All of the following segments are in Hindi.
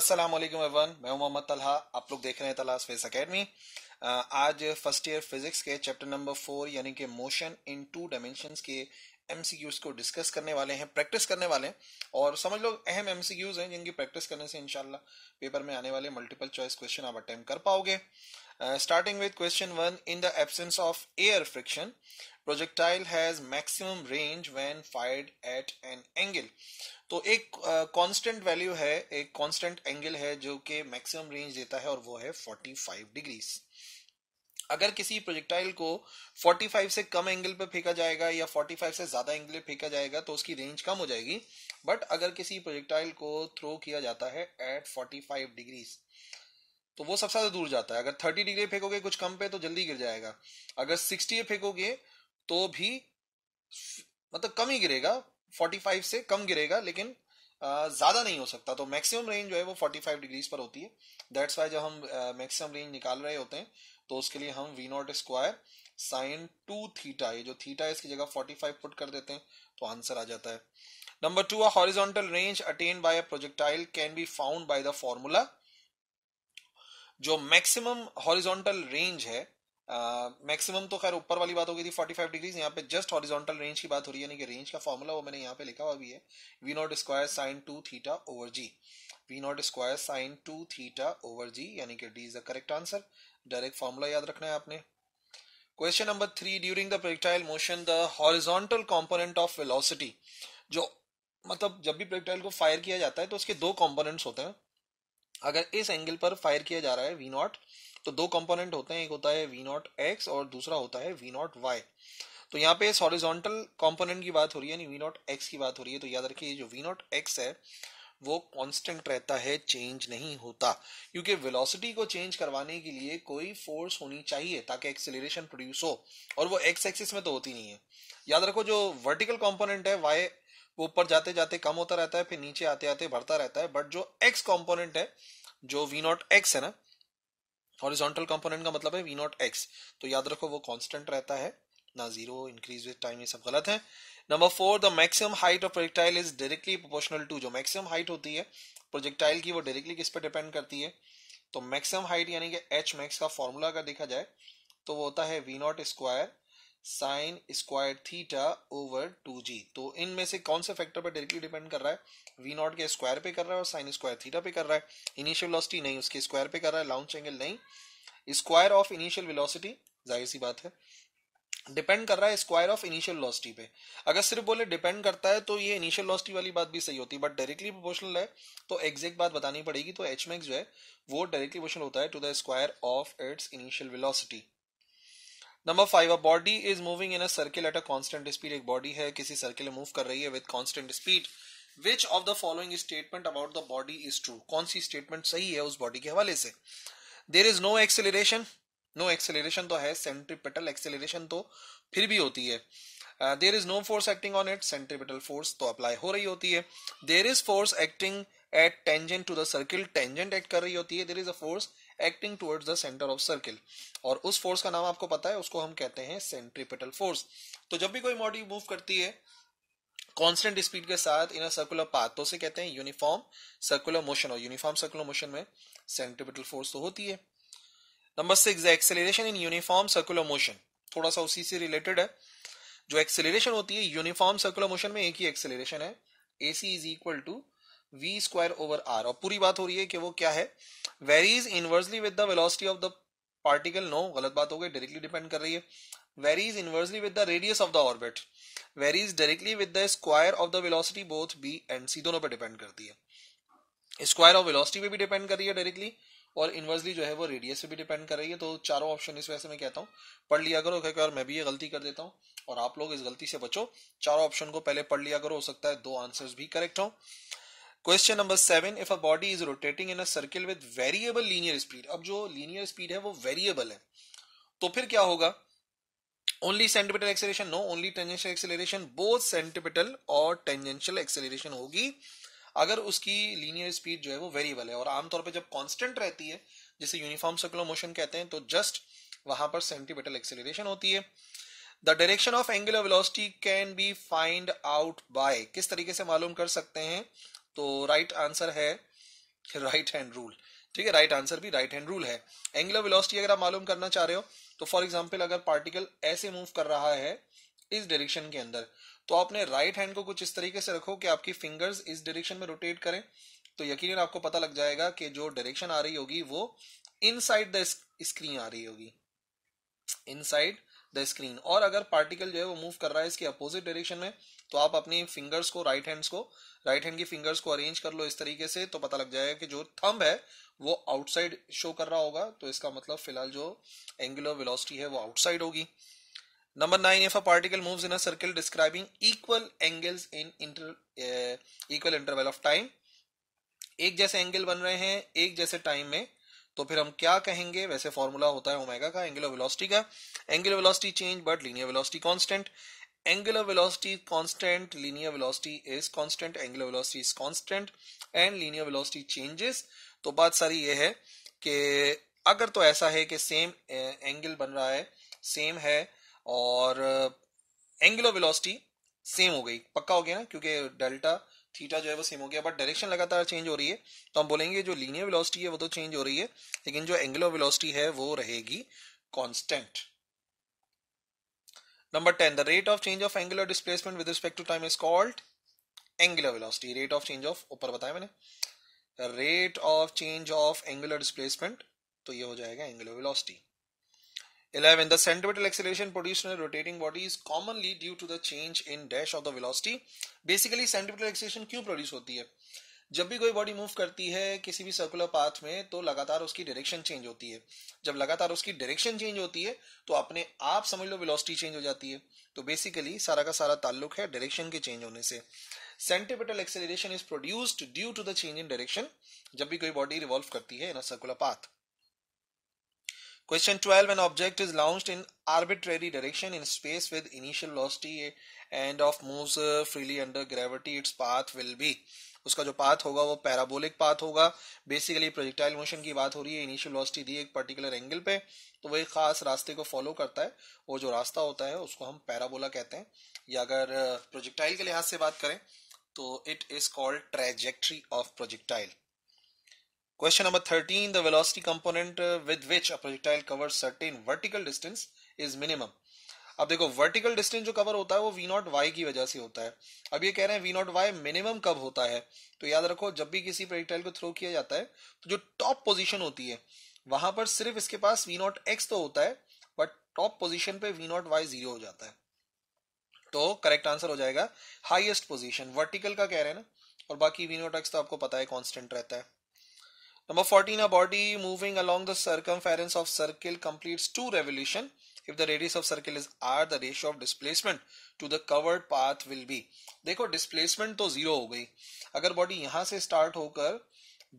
असलम एवरीवन मैं मोहम्मद तलहा आप लोग देख रहे हैं तलहा स्पेस अकेडमी आज फर्स्ट ईयर फिजिक्स के चैप्टर नंबर फोर यानी कि मोशन इन टू डायमेंशंस के एमसीक्यूज को डिस्कस करने वाले हैं प्रैक्टिस करने वाले हैं और समझ लो अहम एमसीक्यूज हैं जिनकी प्रैक्टिस करने से इनशाला पेपर में आने वाले मल्टीपल चॉइस क्वेश्चन आप अटेम्प्ट कर पाओगे starting with question one in the absence of air friction projectile has maximum range when fired at an angle तो एक कांस्टेंट वैल्यू है एक कांस्टेंट एंगल है जो कि मैक्सिमम रेंज देता है और वो है 45 डिग्रीज अगर किसी प्रोजेक्टाइल को 45 से कम एंगल पर फेंका जाएगा या 45 से ज्यादा एंगल पर फेंका जाएगा तो उसकी रेंज कम हो जाएगी बट अगर किसी प्रोजेक्टाइल को थ्रो किया जाता है एट 45 डिग्रीज तो वो सबसे ज्यादा दूर जाता है अगर 30 डिग्री फेंकोगे कुछ कम पे तो जल्दी गिर जाएगा अगर 60 फेंकोगे तो भी मतलब कम ही गिरेगा 45 से कम गिरेगा लेकिन ज़्यादा नहीं हो सकता तो मैक्सिमम रेंज जो है वो 45 डिग्रीज पर होती है दैट्स वाई जब हम मैक्सिमम रेंज निकाल रहे होते हैं तो उसके लिए हम V naught square sine two theta ये जो थीटा है इसकी जगह 45 पुट कर देते हैं तो आंसर आ जाता है number two a horizontal range attained by a projectile can be found by the formula जो मैक्सिमम हॉरिजॉन्टल रेंज है मैक्सिमम तो खैर ऊपर वाली बात हो गई थी 45 डिग्रीज यहाँ पे जस्ट हॉरिजॉन्टल रेंज की बात हो रही है यानी कि रेंज का फॉर्मूला वो मैंने यहाँ पे लिखा हुआ भी है we naught square sine two theta over g v naught square sine two theta over g यानी कि D is the correct answer direct formula याद रखना है आपने question number three during the projectile motion the horizontal component of velocity जो मतलब जब भी प्रोजेक्टाइल को फायर किया जाता है तो उसके दो कॉम्पोनेंट्स होते हैं अगर इस एंगल पर फायर किया जा रहा है वी नॉट तो दो कंपोनेंट होते हैं एक होता है वी नॉट एक्स और दूसरा होता है वी नॉट वाई तो यहाँ पे सॉरिजोंटल कंपोनेंट की बात हो रही है यानी वी नॉट एक्स की बात हो रही है तो याद रखिए जो वी नॉट एक्स है वो कांस्टेंट रहता है चेंज नहीं होता क्योंकि वेलोसिटी को चेंज करवाने के लिए कोई फोर्स होनी चाहिए ताकि एक्सेलरेशन प्रोड्यूस हो और वो एक्स एक्सिस में तो होती नहीं है याद रखो जो वर्टिकल कंपोनेंट है वाई वो ऊपर जाते जाते कम होता रहता है फिर नीचे आते आते बढ़ता रहता है बट जो एक्स कॉम्पोनेंट है जो वी नॉट एक्स है ना हॉरिजॉन्टल कंपोनेंट का मतलब है वी नॉट एक्स तो याद रखो वो कांस्टेंट रहता है ना जीरो इंक्रीज विद टाइम ये सब गलत है number four the maximum height of projectile is directly proportional to जो मैक्सिमम हाइट होती है प्रोजेक्टाइल की वो डायरेक्टली किस पे डिपेंड करती है तो मैक्सिमम हाइट यानी कि एच मैक्स का फॉर्मूला अगर देखा जाए तो वो होता है we naught square sine square theta over two g तो इनमें से कौन से फैक्टर पर डायरेक्टली डिपेंड कर रहा है वी नॉट के स्क्वायर पे कर रहा है और साइन स्क्वायर थीटा पे कर रहा है इनिशियल वेलोसिटी नहीं उसके स्क्वायर पे कर रहा है लॉन्च एंगल नहीं स्क्वायर ऑफ इनिशियल वेलोसिटी जाहिर सी बात है डिपेंड कर रहा है स्क्वायर ऑफ इनिशियल लॉसिटी पे अगर सिर्फ बोले डिपेंड करता है तो ये इनिशियल लॉसिटी वाली बात भी सही होती है बट डायरेक्टली प्रोपोर्शनल है तो एग्जैक्ट बात बतानी पड़ेगी तो एच मैक्स जो है वो डायरेक्टली प्रोपोर्शनल होता है to the square of its initial velocity number five a body is moving in a circle at a constant speed एक बॉडी है किसी सर्किल में मूव कर रही है with constant speed which of the following statement about the body is true कौन सी स्टेटमेंट सही है उस बॉडी के हवाले से there is no acceleration no acceleration तो है सेंट्रीपिटल एक्सेलरेशन तो फिर भी होती है there is no force acting on it centripetal force तो अप्लाई हो रही होती है there is force acting at tangent to the circle tangent act कर रही होती है there is a force acting towards the centre of circle और उस फोर्स का नाम आपको पता है उसको हम कहते हैं सेंट्रीपिटल फोर्स तो जब भी कोई बॉडी मूव करती है कांस्टेंट स्पीड के साथ इन सर्कुलर पाथ तो उसे कहते हैं यूनिफॉर्म सर्कुलर मोशन और यूनिफॉर्म सर्कुलर मोशन में सेंट्रीपिटल फोर्स तो होती है number six acceleration in uniform circular motion थोड़ा सा उसी से रिलेटेड है जो एक्सेलरेशन होती है यूनिफॉर्म सर्कुलर मोशन में एक ही एक्सेलरेशन है a c is equal to v square over r और पूरी बात हो रही है कि वो क्या है varies inversely with the velocity of the particle no गलत बात हो गई डायरेक्टली डिपेंड कर रही है varies inversely with the radius of the orbit varies directly with the square of the velocity both b and c दोनों पर डिपेंड करती है स्क्वायर ऑफ वेलोसिटी पे भी डिपेंड कर रही है डायरेक्टली और इन्वर्सली जो है वो रेडियस पे भी डिपेंड कर रही है तो चारों ऑप्शन इस वजह से मैं कहता हूँ पढ़ लिया करो क्योंकि और मैं भी ये गलती कर देता हूँ और आप लोग इस गलती से बचो चारों ऑप्शन को पहले पढ़ लिया करो हो सकता है दो आंसर्स भी करेक्ट हों question number seven if a body is rotating in a circle with variable linear speed अब जो लीनियर स्पीड है वो वेरिएबल है तो फिर क्या होगा only centripetal acceleration no only tangential acceleration both centripetal और टेंजेंशियल एक्सेलेशन होगी अगर उसकी लीनियर स्पीड जो है वो वेरिएबल है और आमतौर पर जब कॉन्स्टेंट रहती है जिसे यूनिफॉर्म सर्कुलर मोशन कहते हैं तो जस्ट वहां पर सेंटिपिटल एक्सेलेशन होती है the direction of angular velocity can be find out by किस तरीके से मालूम कर सकते हैं तो राइट आंसर है राइट हैंड रूल ठीक है राइट आंसर भी राइट हैंड रूल है एंगुलर वेलोसिटी अगर आप मालूम करना चाह रहे हो तो फॉर एग्जांपल अगर पार्टिकल ऐसे मूव कर रहा है इस डायरेक्शन के अंदर तो आपने राइट हैंड को कुछ इस तरीके से रखो कि आपकी फिंगर्स इस डायरेक्शन में रोटेट करें तो यकीन आपको पता लग जाएगा कि जो डायरेक्शन आ रही होगी वो इन द स्क्रीन आ रही होगी साइड द स्क्रीन और अगर पार्टिकल जो है वो मूव कर रहा है इसके अपोजिट डायरेक्शन में तो आप अपनी फिंगर्स को राइट हैंड्स को राइट हैंड की फिंगर्स को अरेंज कर लो इस तरीके से तो पता लग जाएगा कि जो थंब है वो आउटसाइड शो कर रहा होगा तो इसका मतलब फिलहाल जो एंगुलर वेलोसिटी है वो आउटसाइड होगी number nine if a particle moves in a circle describing equal angles in inter equal interval of time एक जैसे एंगल बन रहे हैं एक जैसे टाइम में तो फिर हम क्या कहेंगे वैसे फॉर्मूला होता है ओमेगा का एंगुलर वेलोसिटी का angular velocity change but linear velocity constant angular velocity constant linear velocity is constant angular velocity is constant and linear velocity changes तो बात सारी ये है कि अगर तो ऐसा है कि सेम एंगल eh, बन रहा है सेम है और एंगुलर वेलोसिटी सेम हो गई पक्का हो गया ना क्योंकि डेल्टा थीटा जो है वो सेम हो गया बट डायरेक्शन लगातार चेंज हो रही है तो हम बोलेंगे जो लीनियर वेलोसिटी है वो तो चेंज हो रही है लेकिन जो एंगुलर वेलोसिटी है वो रहेगी constant number ten the rate of change of angular displacement with respect to time is called angular velocity rate of change of ऊपर बताया मैंने rate of change of angular displacement तो ये हो जाएगा angular velocity 11. The centripetal acceleration produced in a rotating body is commonly due to the change in dash of the velocity. Basically centripetal acceleration क्यों produce होती है जब भी कोई बॉडी मूव करती है किसी भी सर्कुलर पाथ में तो लगातार उसकी डायरेक्शन चेंज होती है जब लगातार उसकी डायरेक्शन चेंज होती है तो अपने आप समझ लो वेलोसिटी चेंज हो जाती है तो बेसिकली सारा का सारा ताल्लुक है डायरेक्शन के चेंज होने से centripetal acceleration is produced due to the change in direction जब भी कोई बॉडी रिवॉल्व करती है in circular path Question 12 An object is launched in arbitrary direction in space with initial velocity and of moves uh, freely under gravity its path will be उसका जो पाथ होगा वो पैराबोलिक पाथ होगा बेसिकली प्रोजेक्टाइल मोशन की बात हो रही है इनिशियल वेलोसिटी दी एक पर्टिकुलर एंगल पे तो वो एक खास रास्ते को फॉलो करता है और जो रास्ता होता है उसको हम पैराबोला कहते हैं या अगर प्रोजेक्टाइल uh, के लिहाज से बात करें तो it is called trajectory of projectile Question number 13. The velocity component uh, with which a projectile covers certain vertical distance is minimum. अब देखो वर्टिकल डिस्टेंस जो कवर होता है वो वी नॉट वाई की वजह से होता है अब ये कह रहे हैं वी नॉट वाई मिनिमम कब होता है तो याद रखो जब भी किसी प्रोजेक्टाइल को थ्रो किया जाता है तो जो टॉप पोजीशन होती है वहां पर सिर्फ इसके पास वी नॉट एक्स तो होता है बट टॉप पोजीशन पे वी नॉट वाई जीरो हो जाता है तो करेक्ट आंसर हो जाएगा हाइएस्ट पोजिशन वर्टिकल का कह रहे हैं ना और बाकी वी नॉट एक्स तो आपको पता है कॉन्स्टेंट रहता है Number 14, a body moving along the circumference of circle completes two revolution. If the radius of circle is r, the ratio of displacement to the covered path will be. देखो displacement तो zero हो गई अगर body यहाँ से start होकर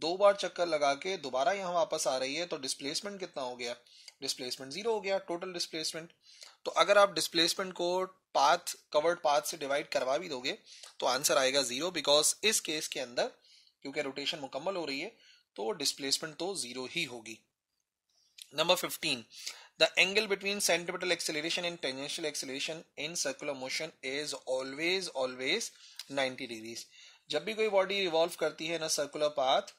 दो बार चक्कर लगा के दोबारा यहाँ वापस आ रही है तो displacement कितना हो गया Displacement zero हो गया total displacement. तो अगर आप displacement को path covered path से divide करवा भी दोगे तो answer आएगा zero because इस case के अंदर क्योंकि rotation मुकम्मल हो रही है तो डिस्प्लेसमेंट तो जीरो ही होगी number fifteen the angle between centripetal acceleration and tangential acceleration in circular motion is always always 90 degrees जब भी कोई बॉडी रिवॉल्व करती है ना सर्कुलर पाथ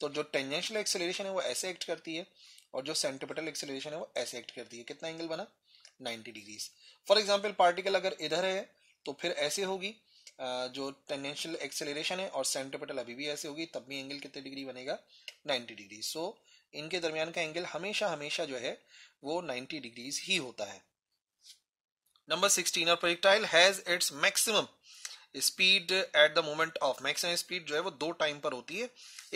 तो जो टेंजेंशियल एक्सेलरेशन है वो ऐसे एक्ट करती है और जो सेंटिपिटल एक्सेलरेशन है वो ऐसे एक्ट करती है कितना एंगल बना 90 डिग्रीज फॉर एग्जाम्पल पार्टिकल अगर इधर है तो फिर ऐसे होगी जो टेंडेंशियल एक्सेलरेशन है और सेंट्रोपेटल अभी भी ऐसे होगी तब भी एंगल कितने डिग्री बनेगा 90 डिग्री सो so, इनके दरमियान का एंगल हमेशा हमेशा जो है वो 90 डिग्रीज ही होता है नंबर 16 और प्रोजेक्टाइल has its maximum speed at the moment of maximum speed जो है वो दो टाइम पर होती है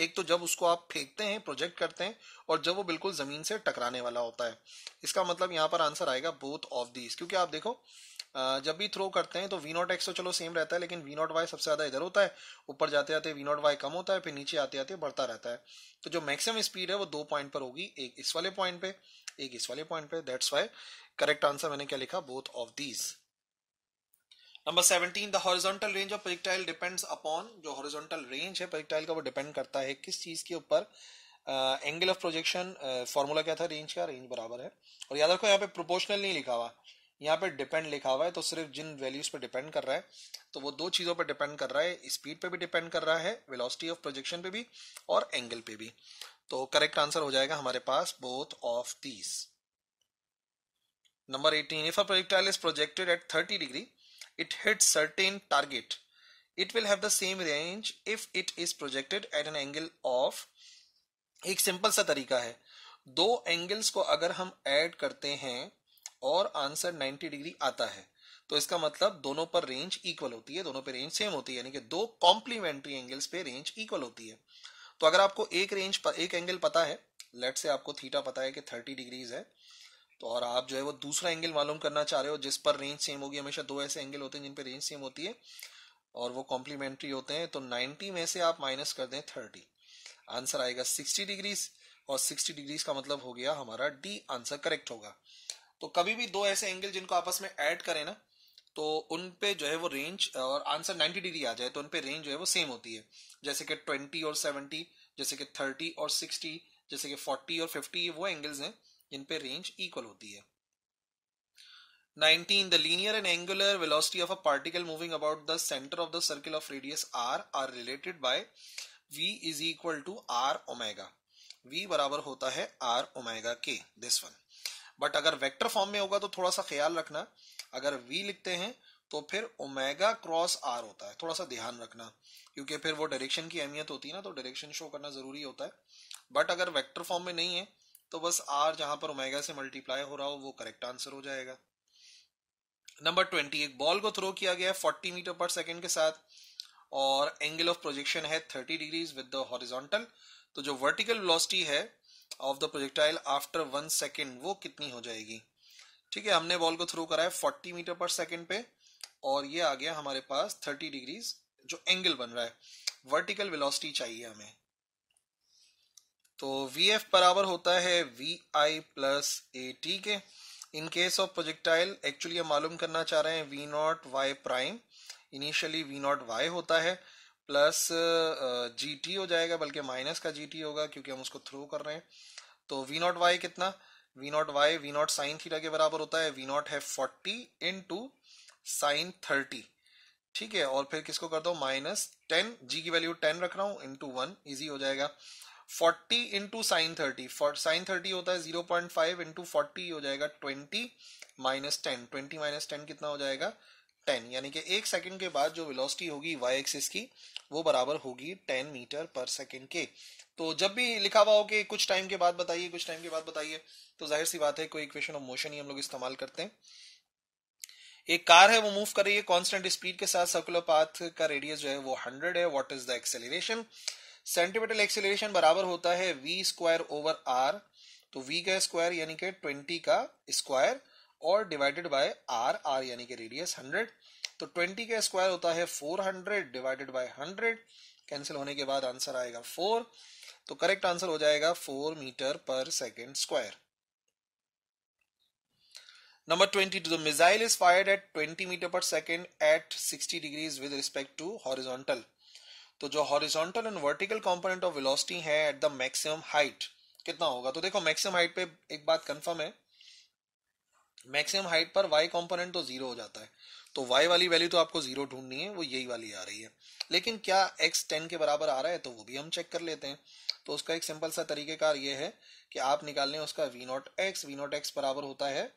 एक तो जब उसको आप फेंकते हैं प्रोजेक्ट करते हैं और जब वो बिल्कुल जमीन से टकराने वाला होता है इसका मतलब यहाँ पर आंसर आएगा बोथ ऑफ दीज क्योंकि आप देखो जब भी थ्रो करते हैं तो वी नॉट एक्स तो चलो सेम रहता है लेकिन वी नॉट वाई सबसे ज्यादा इधर होता है ऊपर जाते जाते वी नॉट वाई कम होता है फिर नीचे आते आते बढ़ता रहता है तो जो मैक्सिमम स्पीड है वो दो पॉइंट पर होगी एक इस वाले पॉइंट पे एक इस वाले पॉइंट पे दैट्स वाई करेक्ट आंसर मैंने क्या लिखा both of these number seventeen the horizontal range of projectile depends upon जो हॉरिजॉन्टल रेंज है प्रोजेक्टाइल का वो डिपेंड करता है किस चीज के ऊपर एंगल ऑफ प्रोजेक्शन फॉर्मूला क्या था रेंज का रेंज बराबर है और याद रखो यहाँ पे प्रोपोर्शनल नहीं लिखा हुआ यहाँ पे डिपेंड लिखा हुआ है तो सिर्फ जिन वैल्यूज पे डिपेंड कर रहा है तो वो दो चीज़ों पर डिपेंड कर रहा है स्पीड पे भी डिपेंड कर रहा है वेलोसिटी ऑफ प्रोजेक्शन पे भी और एंगल पे भी तो करेक्ट आंसर हो जाएगा हमारे पास both of these number eighteen if a projectile is projected at thirty degree it hits certain target it will have the same range if it is projected at an angle of एक सिंपल सा तरीका है दो एंगल्स को अगर हम ऐड करते हैं और आंसर 90 डिग्री आता है तो इसका मतलब दोनों पर रेंज इक्वल होती है दोनों पे रेंज सेम होती है यानी कि दो कॉम्प्लीमेंट्री एंगल्स पे रेंज इक्वल होती है तो अगर आपको एक रेंज पर एक एंगल पता है लेट से आपको थीटा पता है कि 30 डिग्रीज है तो और आप जो है वो दूसरा एंगल मालूम करना चाह रहे हो जिस पर रेंज सेम होगी हमेशा दो ऐसे एंगल होते हैं जिन पर रेंज सेम होती है और वो कॉम्प्लीमेंट्री होते हैं तो 90 में से आप माइनस कर दें 30 आंसर आएगा 60 डिग्रीज और 60 डिग्रीज का मतलब हो गया हमारा डी आंसर करेक्ट होगा तो कभी भी दो ऐसे एंगल जिनको आपस में ऐड करें ना तो उन पे जो है वो रेंज और आंसर 90 डिग्री आ जाए तो उन पे रेंज जो है वो सेम होती है जैसे कि 20 और 70 जैसे कि 30 और 60 जैसे कि 40 और 50 वो एंगल्स हैं इन पे रेंज इक्वल होती है 19 the linear and angular velocity of a particle moving about the centre of the circle of radius r r related by v is equal to r omega v बराबर होता है r ओमेगा के दिस वन बट अगर वेक्टर फॉर्म में होगा तो थोड़ा सा ख्याल रखना अगर v लिखते हैं तो फिर ओमेगा क्रॉस आर होता है थोड़ा सा ध्यान रखना क्योंकि फिर वो डायरेक्शन की अहमियत होती है ना तो डायरेक्शन शो करना जरूरी होता है बट अगर वेक्टर फॉर्म में नहीं है तो बस आर जहां पर ओमेगा से मल्टीप्लाई हो रहा हो वो करेक्ट आंसर हो जाएगा नंबर ट्वेंटी एक बॉल को थ्रो किया गया है फोर्टी मीटर पर सेकेंड के साथ और एंगल ऑफ प्रोजेक्शन है thirty degrees with the horizontal तो जो वर्टिकल वेलोसिटी है of the projectile after one second वो कितनी हो जाएगी ठीक है हमने बॉल को थ्रो करा है फोर्टी मीटर पर सेकेंड पे और ये आ गया हमारे पास थर्टी डिग्रीज जो एंगल बन रहा है वर्टिकल वेलोसिटी चाहिए हमें तो वी एफ बराबर होता है v i plus a t के in case of projectile actually हम मालूम करना चाह रहे हैं v naught y prime initially v naught y होता है प्लस जी टी हो जाएगा बल्कि माइनस का जी टी होगा क्योंकि हम उसको थ्रो कर रहे हैं तो वी नॉट वाई कितना V naught Y V naught sine theta के बराबर होता है वी नॉट है forty into sine thirty ठीक है और फिर किसको कर दो माइनस टेन जी की वैल्यू टेन रख रहा हूँ इंटू वन ईजी हो जाएगा forty into sine thirty sine thirty होता है zero point five into forty हो जाएगा twenty minus ten twenty minus ten कितना हो जाएगा टेन यानी कि एक सेकंड के बाद जो वेलोसिटी होगी वाई एक्सिस की वो बराबर होगी टेन मीटर पर सेकंड के तो जब भी लिखा हुआ हो कि कुछ टाइम के बाद बताइए कुछ टाइम के बाद बताइए तो जाहिर सी बात है कोई इक्वेशन ऑफ मोशन ही हम लोग इस्तेमाल करते हैं एक कार है वो मूव कर रही है कांस्टेंट स्पीड के साथ सर्कुलर पाथ का रेडियस जो है वो हंड्रेड है what is the acceleration centimetre acceleration बराबर होता है वी स्क्वायर ओवर आर तो वी का स्क्वायर यानी कि ट्वेंटी का स्क्वायर और डिवाइडेड बाय आर आर यानी कि रेडियस हंड्रेड तो ट्वेंटी का स्क्वायर होता है four hundred divided by hundred cancel होने के बाद आंसर आएगा फोर तो करेक्ट आंसर हो जाएगा four metre per second square number twenty the is is at twenty metre per second at sixty degrees with respect to to तो जो horizontal and vertical component of velocity है एट द मैक्सिमम हाइट कितना होगा तो देखो मैक्सिमम हाइट पे एक बात कंफर्म है मैक्सिमम हाइट पर वाई कॉम्पोनेंट तो जीरो हो जाता है तो वाई वाली वैल्यू तो आपको जीरो ढूंढनी है वो यही वाली आ रही है लेकिन क्या एक्स टेन के बराबर आ रहा है तो वो भी हम चेक कर लेते हैं तो उसका एक सिंपल सा तरीकेकार ये है कि आप निकाल लें उसका v naught x v naught x बराबर होता है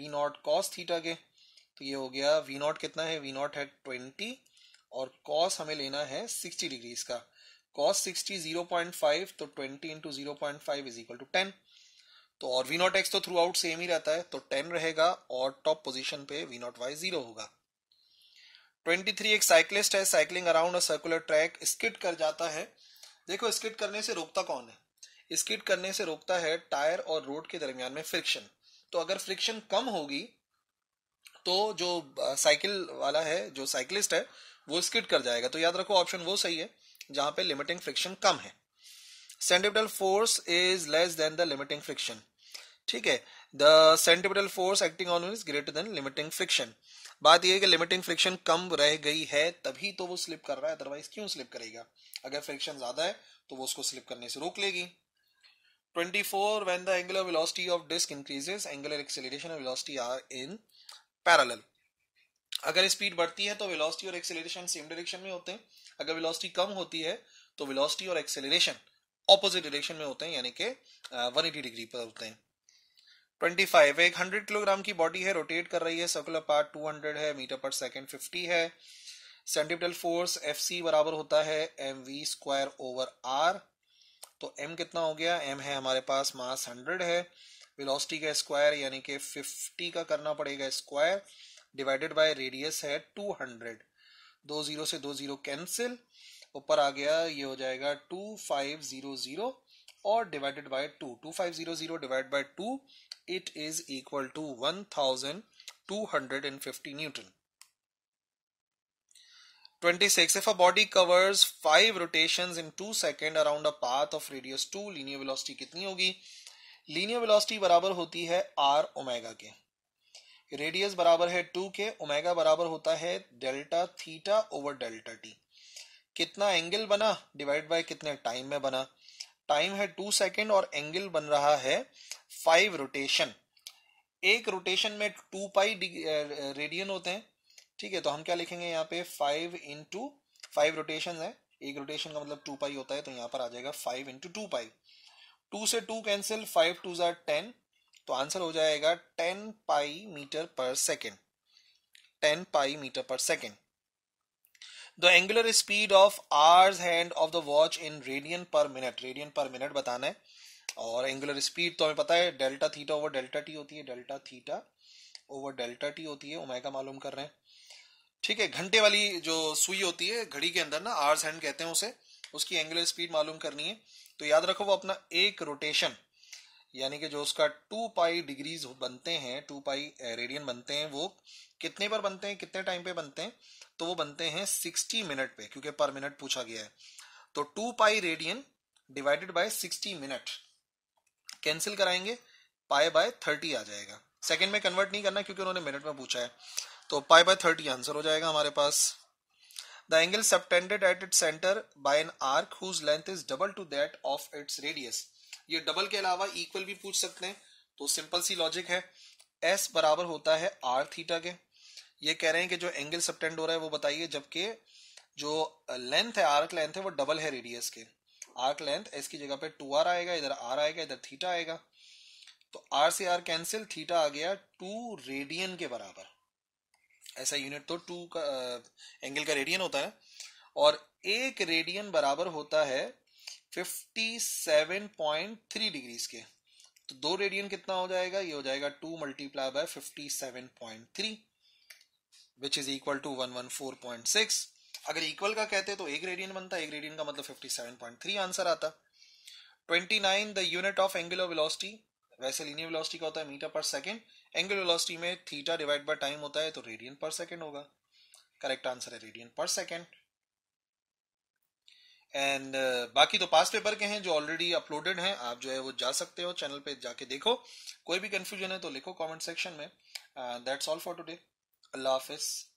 वी नॉट कॉस थीटा के तो ये हो गया वी नॉट कितना है वी नॉट है ट्वेंटी और कॉस हमें लेना है सिक्सटी डिग्रीज का cos sixty zero point five तो twenty into zero point five is equal to ten तो और वी नॉट एक्स तो थ्रू आउट सेम ही रहता है तो टेन रहेगा और टॉप पोजिशन पे वी नॉट वाई जीरो होगा 23 एक साइकिलिस्ट है cycling around a circular track skid कर जाता है देखो स्किट करने से रोकता कौन है स्किट करने से रोकता है टायर और रोड के दरमियान में फ्रिक्शन तो अगर फ्रिक्शन कम होगी तो जो साइकिल वाला है जो साइकिलिस्ट है वो स्किड कर जाएगा तो याद रखो ऑप्शन वो सही है जहां पे लिमिटिंग फ्रिक्शन कम है centripetal force is less than the limiting friction ठीक है the centripetal force acting on is greater than limiting friction बात यह है कि लिमिटिंग फ्रिक्शन कम रह गई है तभी तो वो स्लिप कर रहा है अदरवाइज क्यों स्लिप करेगा अगर फ्रिक्शन ज्यादा है तो वो उसको स्लिप करने से रोक लेगी 24 when the angular velocity of disc increases angular acceleration and velocity are in parallel अगर स्पीड बढ़ती है तो वेलोसिटी और एक्सेलरेशन सेम डायरेक्शन में होते हैं अगर वेलोसिटी कम होती है तो वेलोसिटी और एक्सेलरेशन ऑपोजिट डायरेक्शन में होते हैं यानी कि 180 डिग्री पर होते हैं 25 एक 100 किलोग्राम की बॉडी है रोटेट कर रही है सर्कुलर पार्ट 200 है मीटर पर सेकंड 50 है सेंटिपिटल फोर्स एफ बराबर होता है m v square over r तो एम कितना हो गया एम है हमारे पास मास 100 है वेलोसिटी का स्क्वायर यानी कि 50 का करना पड़ेगा स्क्वायर डिवाइडेड बाय रेडियस है 200 दो जीरो से दो जीरो कैंसिल ऊपर आ गया ये हो जाएगा टू फाइव जीरो जीरो और divided by two two five zero zero divide by two it is equal to one thousand two hundred and fifty newton 26 if a body covers 5 rotations in 2 second around a path of radius 2 linear velocity कितनी होगी लीनियर वेलोसिटी बराबर होती है आर ओमेगा के रेडियस बराबर है टू के ओमेगा बराबर होता है delta theta over delta t कितना एंगल बना डिवाइड बाय कितने टाइम में बना टाइम है टू सेकेंड और एंगल बन रहा है फाइव रोटेशन एक रोटेशन में टू पाई रेडियन होते हैं ठीक है तो हम क्या लिखेंगे यहाँ पे फाइव इंटू फाइव रोटेशन है एक रोटेशन का मतलब टू पाई होता है तो यहाँ पर आ जाएगा five into two pi two से टू कैंसिल फाइव टू जार टेन तो आंसर हो जाएगा ten pi metre per second ten pi metre per second the angular speed of hour's hand of the watch in radian per minute radian per minute बताना है और एंगुलर स्पीड तो हमें पता है delta theta over delta t होती है delta theta over delta t होती है उमेगा मालूम कर रहे हैं ठीक है घंटे वाली जो सुई होती है घड़ी के अंदर ना आर्स हैंड कहते हैं उसे उसकी एंगुलर स्पीड मालूम करनी है तो याद रखो वो अपना एक रोटेशन यानी कि जो उसका टू पाई डिग्रीज बनते हैं टू पाई रेडियन बनते हैं वो कितने पर बनते हैं कितने टाइम पे बनते हैं तो वो बनते हैं सिक्सटी मिनट पे क्योंकि पर मिनट पूछा गया है तो two pi radian divided by sixty minute cancel कराएंगे पाए बाय थर्टी आ जाएगा सेकेंड में कन्वर्ट नहीं करना क्योंकि उन्होंने मिनट में पूछा है तो पाए बाय थर्टी आंसर हो जाएगा हमारे पास the angle subtended at it centre by an arc whose length is double to that of its radius ये डबल के अलावा इक्वल भी पूछ सकते हैं तो सिंपल सी लॉजिक है एस बराबर होता है आर थीटा के ये कह रहे हैं कि जो एंगल सप्टेंड हो रहा है वो बताइए जबकि जो लेंथ है आर्क लेंथ है वो डबल है रेडियस के आर्क लेंथ एस की जगह पे टू आर आएगा इधर आर आएगा इधर थीटा आएगा तो आर से आर कैंसिल थीटा आ गया टू रेडियन के बराबर ऐसा यूनिट तो टू का एंगल का रेडियन होता है और एक रेडियन बराबर होता है 57.3 डिग्रीज के तो दो रेडियन कितना हो जाएगा ये हो जाएगा two multiply by fifty seven point three which is equal to one one four point six अगर इक्वल का कहते तो एक रेडियन बनता एक रेडियन का मतलब fifty seven point three answer आता twenty nine the unit of angular velocity वैसे लीनियर वेलोसिटी का होता है metre per second angular velocity में थीटा डिवाइड बाय टाइम होता है तो रेडियन पर सेकेंड होगा करेक्ट आंसर है radian per second and uh, बाकी तो पास पेपर के हैं जो ऑलरेडी अपलोडेड हैं आप जो है वो जा सकते हो चैनल पे जाके देखो कोई भी कंफ्यूजन है तो लिखो कमेंट सेक्शन में दैट्स ऑल फॉर टुडे अल्लाह हाफिज़